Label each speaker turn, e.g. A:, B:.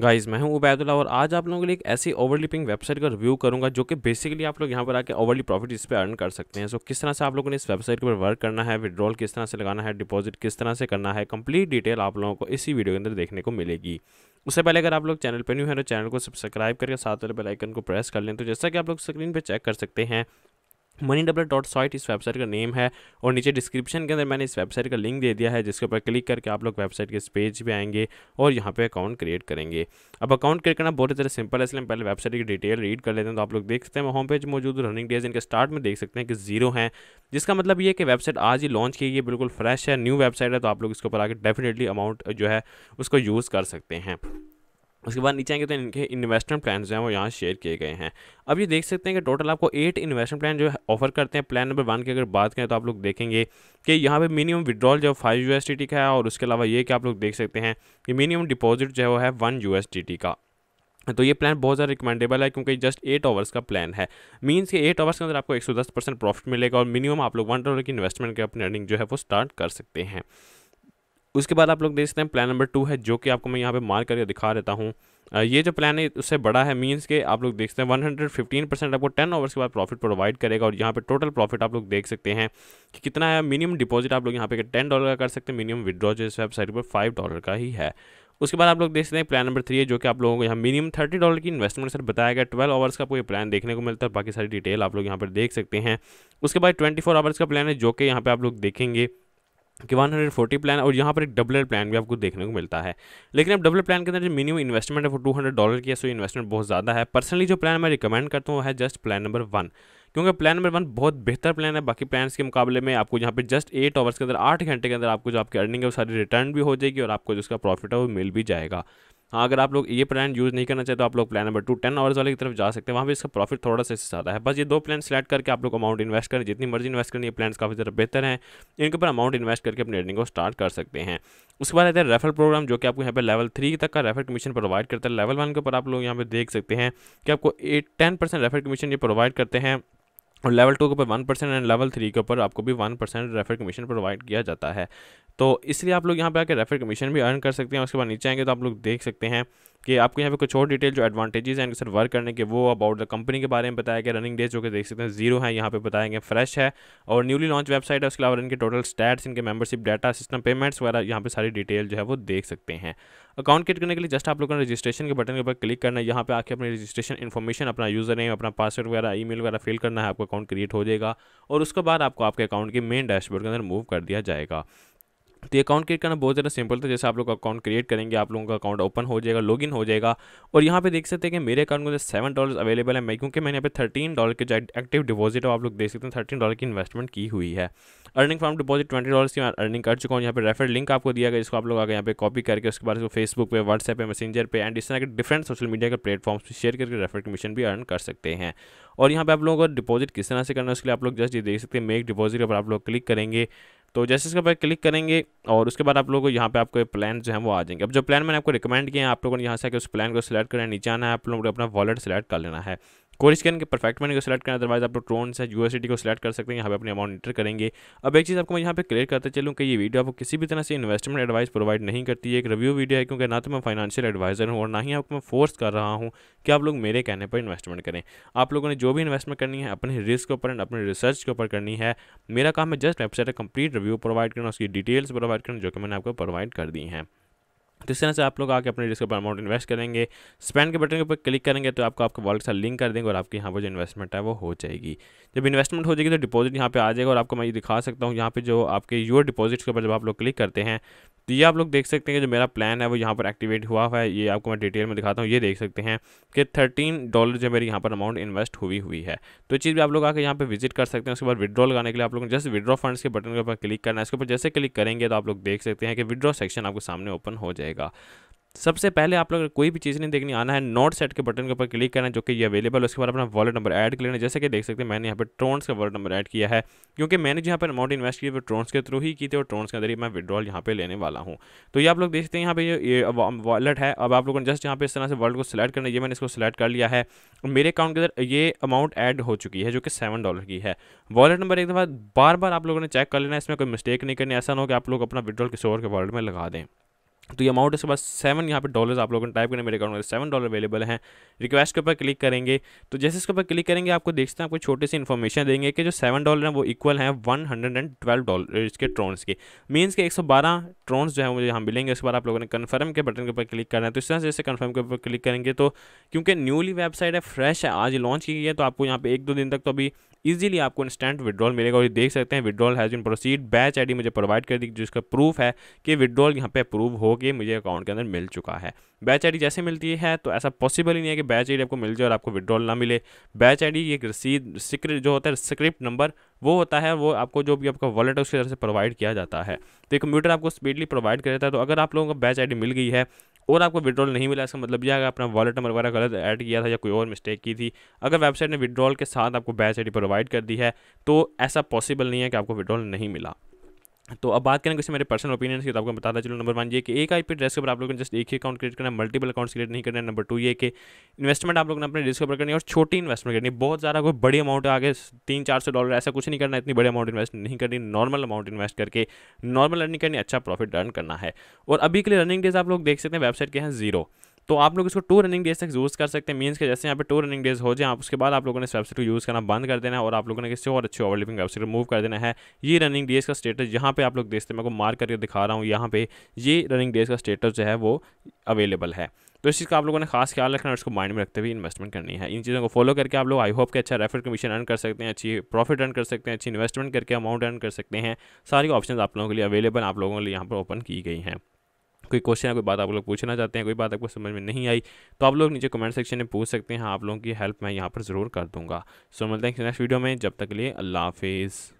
A: guys मैं हूं उबैदुल्ला और आज आप लोगों के लिए एक ऐसी ओवरलिपिंग वेबसाइट का रिव्यू करूंगा जो कि बेसिकली आप लोग यहां पर आके ओवरली प्रॉफिट इस पर अर्न कर सकते हैं सो so, किस तरह से आप लोगों ने इस वेबसाइट के ऊपर वर्क करना है विड्रॉल किस तरह से लगाना है डिपॉजिट किस तरह से करना है कंप्लीट डिटेल आप लोगों को इसी वीडियो के अंदर देखने को मिलेगी उससे पहले अगर आप लोग चैनल पर न्यू है तो चैनल को सब्सक्राइब करके साथ वाले बेलाइकन को प्रेस कर लें तो जैसा कि आप लोग स्क्रीन पर चेक कर सकते हैं मनी डब्लर डॉट सॉइट इस वेबसाइट का नेम है और नीचे डिस्क्रिप्शन के अंदर मैंने इस वेबसाइट का लिंक दे दिया है जिसके ऊपर क्लिक करके आप लोग वेबसाइट के इस पेज पर आएंगे और यहाँ पे अकाउंट क्रिएट करेंगे अब अकाउंट क्रिएट करना बहुत ही तरह सिंपल है इसलिए हम पहले वेबसाइट की डिटेल रीड कर लेते हैं तो आप लोग देख सकते हैं होम पेज मौजूद रनिंग डेज इनके स्टार्ट में देख सकते हैं कि जीरो हैं जिसका मतलब ये कि वेबसाइट आज ही लॉन्च की गई है बिल्कुल फ्रेश है न्यू वेबसाइट है तो आप लोग इसके ऊपर आगे डेफिनेटली अमाउंट जो है उसको यूज़ कर सकते हैं उसके बाद नीचे आएंगे तो इनके इन्वेस्टमेंट प्लान जो हैं वो यहाँ शेयर किए गए हैं अब ये देख सकते हैं कि टोटल आपको एट इन्वेस्टमेंट प्लान जो है ऑफर करते हैं प्लान नंबर वन की अगर बात करें तो आप लोग देखेंगे कि यहाँ पे मिनिमम विड्रॉल जो फाइव यू का है और उसके अलावा ये कि आप लोग देख सकते हैं कि मिनिमम डिपॉजिट जो है वो है वन यू का तो ये प्लान बहुत ज़्यादा रिकमेंडेबल है क्योंकि जस्ट एट आवर्स का प्लान है मींस कि एट आवर्स के अंदर आपको 110 परसेंट प्रॉफिट मिलेगा और मिनिमम आप लोग वन डॉलर की इन्वेस्टमेंट के अपनी अर्निंग जो है वो स्टार्ट कर सकते हैं उसके बाद आप लोग देखते हैं प्लान नंबर टू है जो कि आपको मैं यहाँ पे मार करके दिखा देता हूँ ये जो प्लान है उससे बड़ा है मींस के आप लोग देखते हैं 115 परसेंट आपको 10 ओवर्स के बाद प्रॉफिट प्रोवाइड करेगा और यहाँ पे टोटल प्रॉफिट आप लोग देख सकते हैं कि कितना है मिनिमम डिपॉजिट आप लोग यहाँ पे टेन डॉलर का कर सकते हैं मिनिमम विदड्रॉ जो इस वेबसाइट पर फाइव डॉलर का ही है उसके बाद आप लोग देख सकते हैं प्लान नंबर थ्री है जो कि आप लोगों को यहाँ मिनिमम थर्टी डॉलर की इन्वेस्टमेंट सर बताया गया ट्वेल्व आवर्स का आपको ये प्लान देखने को मिलता है बाकी सारी डिटेल आप लोग यहाँ पर देख सकते हैं उसके बाद ट्वेंटी फोर आवर्स का प्लान है जो कि यहाँ पर आप लोग देखेंगे कि 140 प्लान और यहाँ पर एक डबल प्लान भी आपको देखने को मिलता है लेकिन अब डबल प्लान के अंदर जो मिनिमम इन्वेस्टमेंट है वो 200 डॉलर की है सो इन्वेस्टमेंट बहुत ज़्यादा है पर्सनली जो प्लान मैं रिकमेंड करता हूँ वो है जस्ट प्लान नंबर वन क्योंकि प्लान नंबर वन बहुत बेहतर प्लान है बाकी प्लान्स के मुकाबले में आपको यहाँ पे जस्ट एट आवर्स के अंदर आठ घंटे के अंदर आपको जो आपकी अर्निंग है वो सारी रिटर्न भी हो जाएगी और आपको जो उसका प्रॉफिट है वो मिल भी जाएगा हाँ अगर आप लोग ये प्लान यूज़ नहीं करना चाहते तो आप लोग plan number two ten hours वाले की तरफ जा सकते हैं वहाँ पर इसका प्रॉफिट थोड़ा सा ज़्यादा है बस ये दो प्लान सेलेक्ट करके आप लोग अमाउंट इन्वेस्ट करें जितनी मर्जी इन्वेस्ट करनी है प्लान काफ़ी ज़्यादा बेहतर है इनके ऊपर अमाउंट इन्वेस्ट करके अपनी अर्निंग को स्टार्ट कर सकते हैं उसके बाद आते हैं रेफर प्रोग्राम जो कि आपको यहाँ पर लेवल थ्री तक का रेफर कमीशन प्रोवाइड करता है लेवल वन के ऊपर आप लोग यहाँ पर देख सकते हैं कि आपको at ten percent refer commission ये प्रोवाइड करते हैं और लेवल टू के ऊपर one percent and level three के ऊपर आपको भी one percent refer commission provide किया जाता है तो इसलिए आप लोग यहाँ पे आके रेफर कमीशन भी अर्न कर सकते हैं उसके बाद नीचे आएंगे तो आप लोग देख सकते हैं कि आपको यहाँ पे कुछ और डिटेल जो एडवांटेजेस हैं सर वर्क करने के वो अबाउट द कंपनी के बारे में बताया गया रनिंग डेज जो कि देख सकते हैं जीरो है यहाँ पे बताया गया फ्रेश है और न्यूली लॉन्च वेबसाइट है उसके अलावा इनके टोटल स्टैट्स इनके मेंबरशिप डाटा सिस्टम पेमेंट्स वगैरह यहाँ पे सारी डिटेल जो है वो देख सकते हैं अकाउंट क्रिएट करने के लिए जस्ट आप लोगों ने रजिस्ट्रेशन के बटन के ऊपर क्लिक करना है यहाँ पे आके अपनी रजिस्ट्रेशन इन्फॉर्मेशन अपना यूजर नेम अपना पासवर्ड वगैरह ईमेल वगैरह फिल करना है आपका अकाउंट क्रिएट हो जाएगा और उसके बाद आपको आपके अकाउंट के मेन डैशबोर्ड के अंदर मूव कर दिया जाएगा तो ये अकाउंट क्रिएट करना बहुत ज़्यादा सिंपल था जैसे आप लोग अकाउंट क्रिएट करेंगे आप लोगों का अकाउंट ओपन हो जाएगा लॉगिन हो जाएगा और यहाँ पे देख सकते हैं कि मेरे अकाउंट में सेवन डॉलर अवेलेबल है मैं क्योंकि मैंने यहाँ पे थर्टीन डॉलर के जो एक्टिव डिपॉजिट हो आप लोग देख सकते हैं थर्टीन डॉलर की इन्वेस्टमेंट की हुई है earning from deposit twenty dollar की अर्निंग कर चुका हूँ यहाँ पर रेफर लिंक आपको दिया गया इसको आप लोग आगे यहाँ पे कॉपी करके उसके बाद इसको फेसबुक पर व्हाट्सएप पर मैसेंजर पर एंड इस तरह के डिफरेंट सोशल मीडिया के प्लेटफॉर्म्स पर शेयर करके रेफर कमीशन भी अर्न कर सकते हैं और यहाँ पे आप लोगों को डिपॉजिट किस तरह से करना है उसके लिए आप लोग जस्ट ये देख सकते हैं मेक डिपॉजिट पर आप लोग क्लिक करेंगे तो जैसे इसके ऊपर क्लिक करेंगे और उसके बाद आप लोगों को यहाँ पे आपको प्लान जो है वो आ जाएंगे अब जो प्लान मैंने आपको रिकमेंड किया है आप लोगों ने यहाँ से आकर उस प्लान को सिलेक्ट करें नीचे आना है आप लोगों को अपना वॉलेट सेलेक्ट कर लेना है कोर स्कैन के परफेक्ट मैंने को सिलेक्ट करना अदरवाइज आप लोग ट्रोन से यू को सिलेक्ट कर सकते हैं यहाँ पे अपने अमाउंट इंटर करेंगे अब एक चीज़ आपको मैं यहाँ पे क्लियर करते चलूँ कि ये वीडियो आपको किसी भी तरह से इन्वेस्टमेंट एडवाइस प्रोवाइड नहीं करती है एक रिव्यू वीडियो है क्योंकि ना तो मैं फाइनेंशियल एडवाइजर हूँ और ना ही आपको मैं फोर्स कर रहा हूँ कि आप लोग मेरे कहने पर इन्वेस्टमेंट करें आप लोगों ने जो भी इन्वेस्टमेंट करनी है अपने रिस्क के ऊपर एंड अपने रिसर्च के ऊपर करनी है मेरा काम है जस्ट वेबसाइट का कंप्लीट रिव्यू प्रोवाइड करना उसकी डिटेल्स प्रोवाइड करना जो कि मैंने आपको प्रोवाइड कर दी हैं तो इस तरह से आप लोग आके अपने डिस्क पर अमाउंट इन्वेस्ट करेंगे स्पेंड के बटन के ऊपर क्लिक करेंगे तो आपको आपके वॉलेट साथ लिंक कर देंगे और आपके यहाँ पर जो इन्वेस्टमेंट है वो हो जाएगी जब इन्वेस्टमेंट हो जाएगी तो डिपॉजिट यहाँ पे आ जाएगा और आपको मैं ये दिखा सकता हूँ यहाँ पे जो आपके योर डिपॉजिट्स के ऊपर जब आप लोग क्लिक करते हैं तो ये आप लोग देख सकते हैं कि जो मेरा प्लान है वो यहाँ पर एक्टिवेट हुआ है ये आपको मैं डिटेल में दिखाता हूँ ये देख सकते हैं कि थर्टीन डॉलर जो मेरी यहाँ पर अमाउंट इन्वेस्ट हुई हुई है तो चीज़ भी आप लोग आकर यहाँ पर विजिट कर सकते हैं उसके बाद विड्रॉ लगाने के लिए आप लोग जस्ट विड्रॉ फंड्स के बटन के ऊपर क्लिक करना है इसके ऊपर जैसे क्लिक करेंगे तो आप लोग देख सकते हैं कि विड्रॉ सेक्शन आपके सामने ओपन हो जाएगा जाएगा सबसे पहले आप लोग कोई भी चीज़ नहीं देखनी आना है नोट सेट के बटन के ऊपर क्लिक करना है जो कि ये अवेलेबल है उसके बाद अपना वॉलेट नंबर ऐड कर लेना जैसे कि देख सकते हैं मैंने यहाँ पे ट्रोन्स का वॉलेट नंबर ऐड किया है क्योंकि मैंने जहाँ पर अमाउंट इन्वेस्ट किया वो ट्रोन्स के थ्रू ही की थी और ट्रोन्स के अंदर ही मैं विद्रॉल यहाँ पर लेने वाला हूँ तो ये आप लोग देखते हैं यहाँ पर वॉलेट है अब आप लोगों ने जस्ट यहाँ पर इस तरह से वॉलेट को सिलेक्ट करना ये मैंने इसको सिलेक्ट कर लिया है मेरे अकाउंट के अंदर ये अमाउंट ऐड हो चुकी है जो कि सेवन डॉलर की है वॉलेट नंबर एक दफ़ा बार बार आप लोगों ने चेक कर लेना इसमें कोई मिस्टेक नहीं करनी ऐसा ना हो कि आप लोग अपना विद्रॉल किसी और के वॉलेट में लगा दें तो ये अमाउंट इसके पास सेवन यहाँ पे डॉलर्स आप लोगों ने टाइप करने मेरे अकाउंट में सेवन डॉलर अवेलेबल हैं रिक्वेस्ट के ऊपर क्लिक करेंगे तो जैसे इसके ऊपर क्लिक करेंगे आपको देखते हैं आपको छोटी सी इन्फॉर्मेशन देंगे कि जो सेवन डॉलर हैं वो इक्वल हैं one hundred and twelve dollar के ट्रॉन्स के मीन्स के एक सौ बारह ट्रॉन्स जो है मुझे यहाँ मिलेंगे इस बार आप लोगों ने कन्फर्म के बटन के ऊपर क्लिक करना है तो इस तरह से जैसे कन्फर्म के ऊपर क्लिक करेंगे तो क्योंकि न्यूली वेबसाइट है फ्रेश है आज लॉन्च की गई है तो आपको यहाँ पे एक दो दिन तक तो अभी इजीली आपको इंस्टेंट विड्रॉल मिलेगा और ये देख सकते हैं withdrawal has been proceed batch ID मुझे प्रोवाइड कर दी जिसका प्रूफ है कि विड्रॉल यहाँ पे अप्रूव हो के मुझे अकाउंट के अंदर मिल चुका है बैच आईडी जैसे मिलती है तो ऐसा पॉसिबल ही नहीं है कि बैच आईडी आपको मिल जाए और आपको विड्रॉल ना मिले बैच डी एक रसीद सिक्र जो होता है स्क्रिप्ट नंबर वो होता है वो आपको जो भी आपका वॉलेट है उसकी तरह से प्रोवाइड किया जाता है तो ये कंप्यूटर आपको स्पीडली प्रोवाइड कर देता है तो अगर आप लोगों को बैच आईडी मिल गई है और आपको विड्रॉल नहीं मिला इसका मतलब यह अपना वॉलेट नंबर वगैरह गलत ऐड किया था या कोई और मिस्टेक की थी अगर वेबसाइट ने विड्रॉल के साथ आपको बैच आई प्रोवाइड कर दी है तो ऐसा पॉसिबल नहीं है कि आपको विड्रॉल नहीं मिला तो अब बात करेंगे इससे मेरे पर्सनल ओपिनियन की तो आपको बताता चलो नंबर वन ये कि एक आईपी एड्रेस के ऊपर आप लोगों ने जस्ट एक ही अकाउंट क्रिएट करना है मल्टीपल अकाउंट्स क्रिएट नहीं करना है नंबर टू ये कि इन्वेस्टमेंट आप लोगों ने अपने डिस्कवर करनी है और छोटी इन्वेस्टमेंट करनी है बहुत ज़्यादा कोई बड़ी अमाउंट आगे तीन चार सौ डॉलर ऐसा कुछ नहीं करना इतनी बड़ी अमाउंट इन्वेस्ट नहीं करनी नॉर्मल अमाउंट इन्वेस्ट करके नॉर्मल अर्निंग करनी अच्छा प्रॉफिट अर्न करना है और अभी के लिए रनिंग डेज आप लोग देख सकते हैं वेबसाइट के हैं जीरो तो आप लोग इसको टू रनिंग डेज तक यूज़ कर सकते हैं मीनस के जैसे यहाँ पे टू रनिंग डेज हो जाए आप उसके बाद आप लोगों ने इस वेबसाइट को यूज़ करना बंद कर देना है और आप लोगों ने किसी और अच्छी ओवरलिपिंग वेबसाइट को मूव कर देना है ये रनिंग डेज का स्टेटस यहाँ पे आप लोग देखते हैं मैं को मार्क करके दिखा रहा हूँ यहाँ पे ये रनिंग डेज का स्टेटस जो है वो अवेलेबल है तो इस चीज़ का आप लोगों ने खास ख्याल रखना है उसको माइंड में रखते हुए इन्वेस्टमेंट करनी है इन चीज़ों को फॉलो करके आप लोग आई होप के अच्छा रेफर कमीशन अर्न कर सकते हैं अच्छी प्रॉफिट अर्न कर सकते हैं अच्छी इन्वेस्टमेंट करके अमाउंट अर्न कर सकते हैं सारी ऑप्शन आप लोगों के लिए अवेलेबल आप लोगों के लिए यहाँ पर ओपन की गई हैं कोई क्वेश्चन है कोई बात आप लोग पूछना चाहते हैं कोई बात आपको समझ में नहीं आई तो आप लोग नीचे कमेंट सेक्शन में पूछ सकते हैं हाँ, आप लोगों की हेल्प मैं यहाँ पर ज़रूर कर दूँगा सो मिलते हैं नेक्स्ट वीडियो में जब तक के लिए अल्लाह हाफिज़